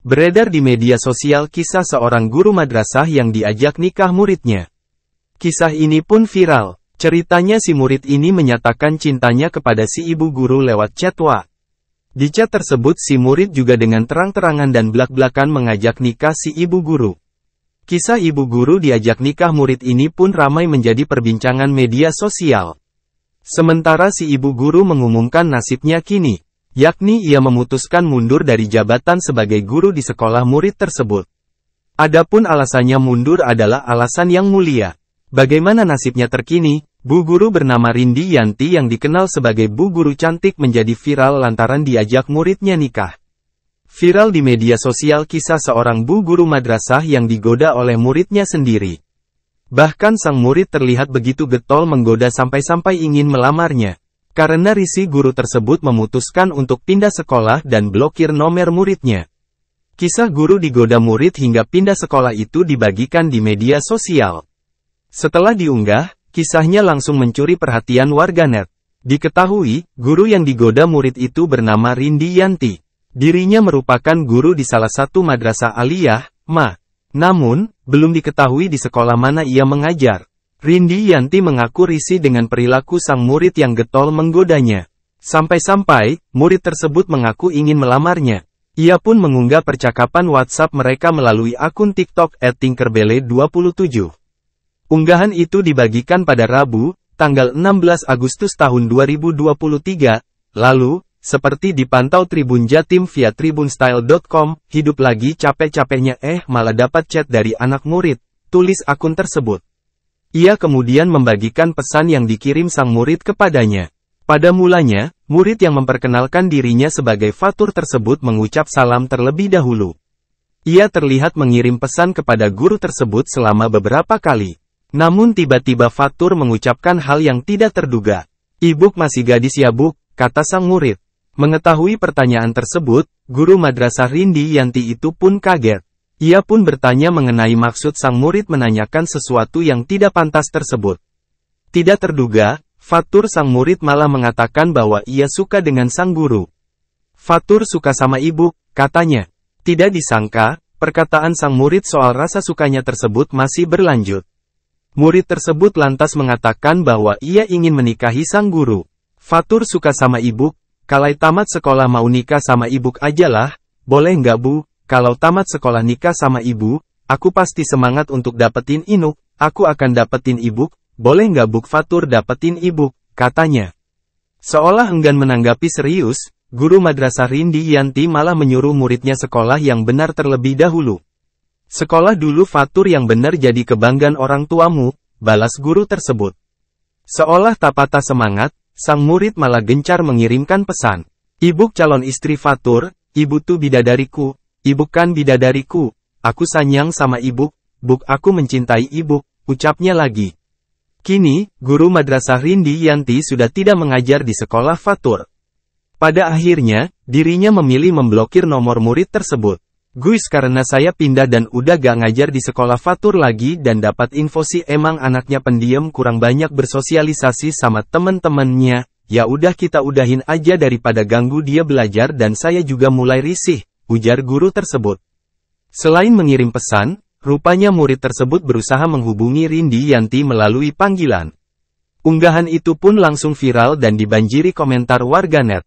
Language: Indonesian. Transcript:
Beredar di media sosial kisah seorang guru madrasah yang diajak nikah muridnya. Kisah ini pun viral. Ceritanya si murid ini menyatakan cintanya kepada si ibu guru lewat chat WA. Di chat tersebut si murid juga dengan terang-terangan dan belak-belakan mengajak nikah si ibu guru. Kisah ibu guru diajak nikah murid ini pun ramai menjadi perbincangan media sosial. Sementara si ibu guru mengumumkan nasibnya kini yakni ia memutuskan mundur dari jabatan sebagai guru di sekolah murid tersebut. Adapun alasannya mundur adalah alasan yang mulia. Bagaimana nasibnya terkini? Bu guru bernama Rindi Yanti yang dikenal sebagai bu guru cantik menjadi viral lantaran diajak muridnya nikah. Viral di media sosial kisah seorang bu guru madrasah yang digoda oleh muridnya sendiri. Bahkan sang murid terlihat begitu getol menggoda sampai-sampai ingin melamarnya. Karena risih guru tersebut memutuskan untuk pindah sekolah dan blokir nomor muridnya. Kisah guru digoda murid hingga pindah sekolah itu dibagikan di media sosial. Setelah diunggah, kisahnya langsung mencuri perhatian warganet. Diketahui, guru yang digoda murid itu bernama Rindi Yanti. Dirinya merupakan guru di salah satu madrasah aliyah, Ma. Namun, belum diketahui di sekolah mana ia mengajar. Rindi Yanti mengaku risih dengan perilaku sang murid yang getol menggodanya. Sampai-sampai, murid tersebut mengaku ingin melamarnya. Ia pun mengunggah percakapan WhatsApp mereka melalui akun TikTok tinkerbele 27 Unggahan itu dibagikan pada Rabu, tanggal 16 Agustus tahun 2023, lalu, seperti dipantau Tribun Jatim via tribunstyle.com, hidup lagi capek-capeknya eh malah dapat chat dari anak murid, tulis akun tersebut. Ia kemudian membagikan pesan yang dikirim sang murid kepadanya. Pada mulanya, murid yang memperkenalkan dirinya sebagai Fatur tersebut mengucap salam terlebih dahulu. Ia terlihat mengirim pesan kepada guru tersebut selama beberapa kali. Namun tiba-tiba Fatur mengucapkan hal yang tidak terduga. Ibuk masih gadis ya buk, kata sang murid. Mengetahui pertanyaan tersebut, guru madrasah Rindi Yanti itu pun kaget. Ia pun bertanya mengenai maksud sang murid menanyakan sesuatu yang tidak pantas tersebut. Tidak terduga, Fatur sang murid malah mengatakan bahwa ia suka dengan sang guru. Fatur suka sama ibu, katanya. Tidak disangka, perkataan sang murid soal rasa sukanya tersebut masih berlanjut. Murid tersebut lantas mengatakan bahwa ia ingin menikahi sang guru. Fatur suka sama ibu, kalai tamat sekolah mau nikah sama ibu ajalah, boleh nggak bu? Kalau tamat sekolah nikah sama ibu, aku pasti semangat untuk dapetin Inuk, aku akan dapetin ibu. boleh nggak Buk Fatur dapetin ibu? katanya. Seolah enggan menanggapi serius, guru madrasah Rindi Yanti malah menyuruh muridnya sekolah yang benar terlebih dahulu. Sekolah dulu Fatur yang benar jadi kebanggaan orang tuamu, balas guru tersebut. Seolah tak patah semangat, sang murid malah gencar mengirimkan pesan. Ibu calon istri Fatur, ibu tu bidadariku, Ibu kan bidadariku, aku sanyang sama ibu, buk aku mencintai ibu, ucapnya lagi. Kini, guru madrasah Rindi Yanti sudah tidak mengajar di sekolah Fatur. Pada akhirnya, dirinya memilih memblokir nomor murid tersebut. Guys karena saya pindah dan udah gak ngajar di sekolah Fatur lagi dan dapat info sih emang anaknya pendiam kurang banyak bersosialisasi sama temen-temennya, ya udah kita udahin aja daripada ganggu dia belajar dan saya juga mulai risih ujar guru tersebut. Selain mengirim pesan, rupanya murid tersebut berusaha menghubungi Rindi Yanti melalui panggilan. Unggahan itu pun langsung viral dan dibanjiri komentar warganet.